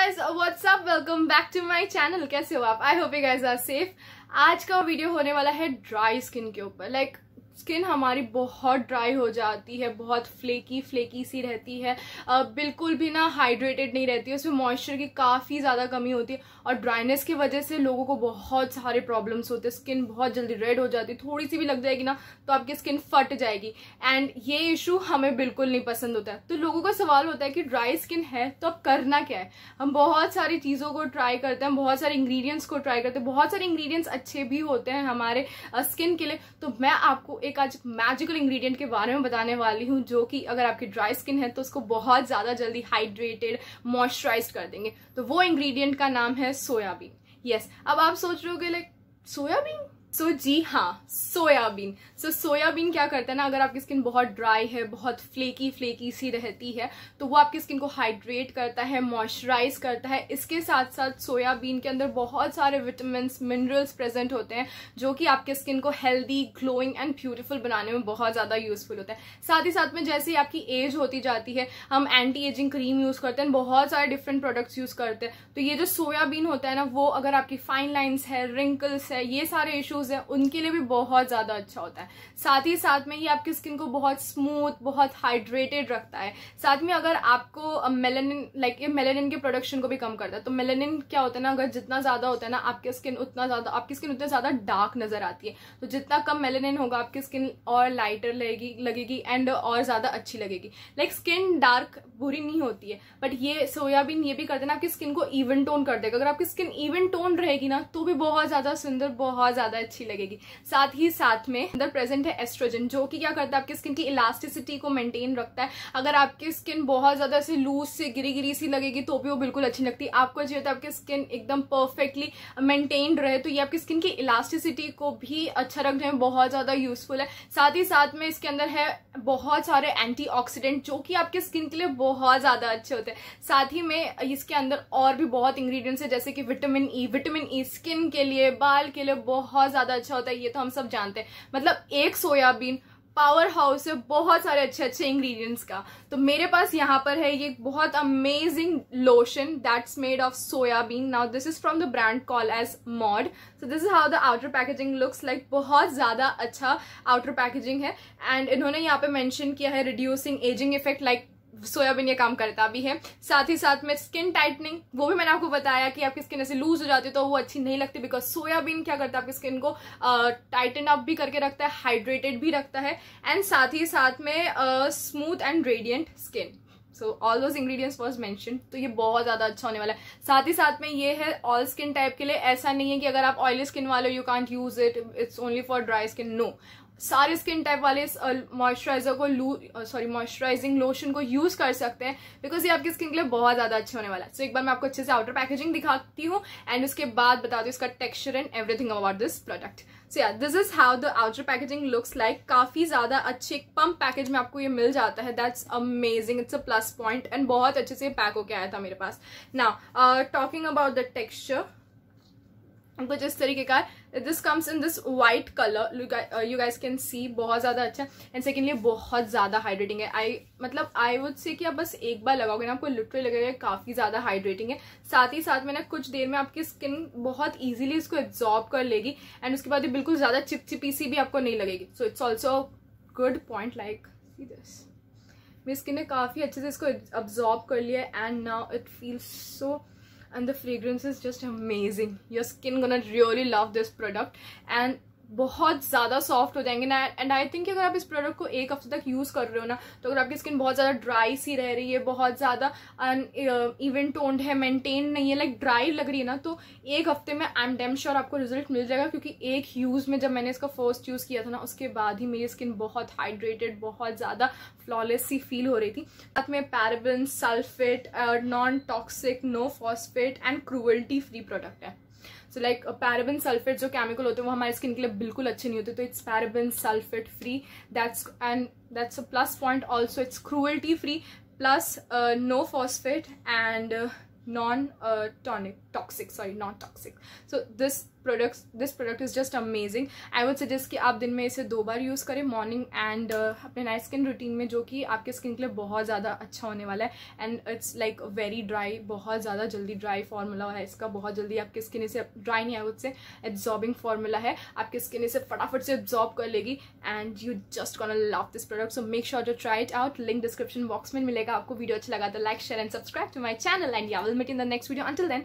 guys what's up welcome back to my channel कैसे हो आप I hope you guys are safe आज का वीडियो होने वाला है ड्राई स्किन के ऊपर लाइक like, स्किन हमारी बहुत ड्राई हो जाती है बहुत फ्लेकी फ्लेकी सी रहती है बिल्कुल भी ना हाइड्रेटेड नहीं रहती है उसमें मॉइस्चर की काफ़ी ज़्यादा कमी होती है और ड्राइनेस की वजह से लोगों को बहुत सारे प्रॉब्लम्स होते हैं स्किन बहुत जल्दी रेड हो जाती है थोड़ी सी भी लग जाएगी ना तो आपकी स्किन फट जाएगी एंड ये इशू हमें बिल्कुल नहीं पसंद होता है तो लोगों का सवाल होता है कि ड्राई स्किन है तो अब करना क्या है हम बहुत सारी चीज़ों को ट्राई करते हैं बहुत सारे इंग्रीडियंट्स को ट्राई करते हैं बहुत सारे इंग्रीडियंट्स अच्छे भी होते हैं हमारे स्किन के लिए तो मैं आपको एक आज मैजिकल इंग्रेडिएंट के बारे में बताने वाली हूँ जो कि अगर आपकी ड्राई स्किन है तो उसको बहुत ज़्यादा जल्दी हाइड्रेटेड मॉइस्चराइज कर देंगे तो वो इंग्रेडिएंट का नाम है सोयाबीन यस yes, अब आप सोच रहे हो लाइक सोयाबीन सो so, जी हाँ सोयाबीन सो so, सोयाबीन क्या करता है ना अगर आपकी स्किन बहुत ड्राई है बहुत फ्लेकी फ्लेकी सी रहती है तो वो आपकी स्किन को हाइड्रेट करता है मॉइस्चराइज करता है इसके साथ साथ सोयाबीन के अंदर बहुत सारे विटामिन मिनरल्स प्रेजेंट होते हैं जो कि आपके स्किन को हेल्दी ग्लोइंग एंड ब्यूटीफुल बनाने में बहुत ज़्यादा यूजफुल होता है साथ ही साथ में जैसे ही आपकी एज होती जाती है हम एंटी एजिंग क्रीम यूज़ करते हैं बहुत सारे डिफरेंट प्रोडक्ट्स यूज़ करते हैं तो ये जो सोयाबीन होता है ना वो अगर आपकी फाइन लाइन्स है रिंकल्स है ये सारे इशूज यूज़ है उनके लिए भी बहुत ज़्यादा अच्छा होता है साथ ही साथ में ये आपकी स्किन को बहुत स्मूथ बहुत हाइड्रेटेड रखता है साथ में अगर आपको मेलेनिन लाइक ये मेलेनिन के प्रोडक्शन को भी कम करता है तो मेलेनिन क्या होता है ना अगर जितना ज़्यादा होता है ना आपकी स्किन उतना ज़्यादा आपकी स्किन उतनी ज़्यादा डार्क नज़र आती है तो जितना कम मेलेनिन होगा आपकी स्किन और लाइटर लगेगी लगेगी एंड और ज़्यादा अच्छी लगेगी लाइक स्किन डार्क बुरी नहीं होती है बट ये सोयाबीन ये भी कर देना आपकी स्किन को इवन टोन कर देगा अगर आपकी स्किन इवन टोन रहेगी ना तो भी बहुत ज़्यादा सुंदर बहुत ज़्यादा अच्छी लगेगी साथ ही साथ में अंदर प्रेजेंट है एस्ट्रोजन जो कि क्या करता है आपकी स्किन की इलास्टिसिटी को मेंटेन रखता है अगर आपकी स्किन बहुत ज़्यादा से लूज से गिरी गिरी सी लगेगी तो भी वो बिल्कुल अच्छी लगती है आपको चाहिए है आपकी स्किन एकदम परफेक्टली मेंटेन रहे तो ये आपकी स्किन की इलास्टिसिटी को भी अच्छा रखने में बहुत ज़्यादा यूजफुल है साथ ही साथ में इसके अंदर है बहुत सारे एंटीऑक्सीडेंट जो कि आपके स्किन के लिए बहुत ज़्यादा अच्छे होते हैं साथ ही में इसके अंदर और भी बहुत इंग्रेडिएंट्स है जैसे कि vitamin E vitamin E skin के लिए बाल के लिए बहुत ज़्यादा अच्छा होता है ये तो हम सब जानते हैं मतलब एक सोयाबीन पावर हाउस है बहुत सारे अच्छे अच्छे इंग्रेडिएंट्स का तो मेरे पास यहाँ पर है ये बहुत amazing lotion that's made of soybean now this is from the brand call age mod so this is how the outer packaging looks like बहुत ज़्यादा अच्छा आउटर पैकेजिंग है एंड इन्होंने यहाँ पे मेंशन किया है reducing ageing effect like soybean ये काम करता भी है साथ ही साथ में स्किन टाइटनिंग वो भी मैंने आपको बताया कि आपकी स्किन ऐसे लूज हो जाती है तो वो अच्छी नहीं लगती बिकॉज सोयाबीन क्या करता है आपकी स्किन को टाइटन अप भी करके रखता है हाइड्रेटेड भी रखता है एंड साथ ही साथ में smooth and radiant skin so all those ingredients was mention तो ये बहुत ज़्यादा अच्छा होने वाला है साथ ही साथ में ये है ऑल स्किन टाइप के लिए ऐसा नहीं है कि अगर आप ऑयली स्किन वाले you can't use it it's only for dry skin no सारे स्किन टाइप वाले इस uh, मॉइस्चराइजर को लू सॉरी मॉइस्चराइजिंग लोशन को यूज कर सकते हैं बिकॉज ये आपकी स्किन के लिए बहुत ज्यादा अच्छा होने वाला है so, सो एक बार मैं आपको अच्छे से आउटर पैकेजिंग दिखाती हूँ एंड उसके बाद बता दू इसका texture and everything about this product so yeah this is how the outer packaging looks like काफी ज्यादा अच्छे एक पंप पैकेज में आपको ये मिल जाता है that's amazing it's a plus point and बहुत अच्छे से पैक होके आया था मेरे पास ना टॉकिंग अबाउट द टेक्स्चर कुछ इस तरीके का this comes in this white colour you guys can see बहुत ज़्यादा अच्छा एंड सेकेंडली बहुत ज़्यादा हाइड्रेटिंग है आई मतलब आई वुड से कि आप बस एक बार लगाओगे ना आपको लिटरली लगेगा काफ़ी ज़्यादा हाइड्रेटिंग है साथ ही साथ में ना कुछ देर में आपकी स्किन बहुत ईजिली इसको एब्जॉर्ब कर लेगी एंड उसके बाद बिल्कुल ज़्यादा चिपचिपी सी भी आपको नहीं लगेगी so it's also good point like see this मेरी स्किन ने काफ़ी अच्छे से इसको एब्जॉर्ब कर लिया and now it feels so and the fragrance is just amazing your skin gonna really love this product and बहुत ज़्यादा सॉफ्ट हो जाएंगे ना एंड आई थिंक अगर आप इस प्रोडक्ट को एक हफ्ते तक यूज़ कर रहे हो ना तो अगर आपकी स्किन बहुत ज़्यादा ड्राई सी रह रही है बहुत ज़्यादा इवन टोन्ड है मेंटेन नहीं है लाइक ड्राई लग रही है ना तो एक हफ्ते में आई एम डेम श्योर आपको रिजल्ट मिल जाएगा क्योंकि एक यूज़ में जब मैंने इसका फर्स्ट यूज़ किया था ना उसके बाद ही मेरी स्किन बहुत हाइड्रेटेड बहुत ज़्यादा फ्लॉलेस सी फील हो रही थी साथ में paraben sulphate non toxic no phosphate and cruelty free product है सो लाइक पैराबिन सल्फेट जो केमिकल होते हैं वो हमारे स्किन के लिए बिल्कुल अच्छे नहीं होते तो it's paraben sulphate free that's and that's a plus point also it's cruelty free plus no phosphate and non tonic toxic sorry not toxic so this product this product is just amazing I would suggest कि आप दिन में इसे दो बार use करें morning and uh, अपने night skin routine में जो कि आपके स्किन के लिए बहुत ज़्यादा अच्छा होने वाला है and it's like very dry बहुत ज़्यादा जल्दी ड्राई फॉर्मूला है इसका बहुत जल्दी आपकी स्किन इसे ड्राई नहीं वुड उससे एब्जॉर्बिंग फॉर्मूला है आपकी स्किन इसे फटाफट से एब्जॉर्ब कर लेगी and you just can love this product so make sure to try it out link description box में मिलेगा आपको वीडियो अच्छा लगा तो like share and subscribe to my channel and yeah will meet in the next video until then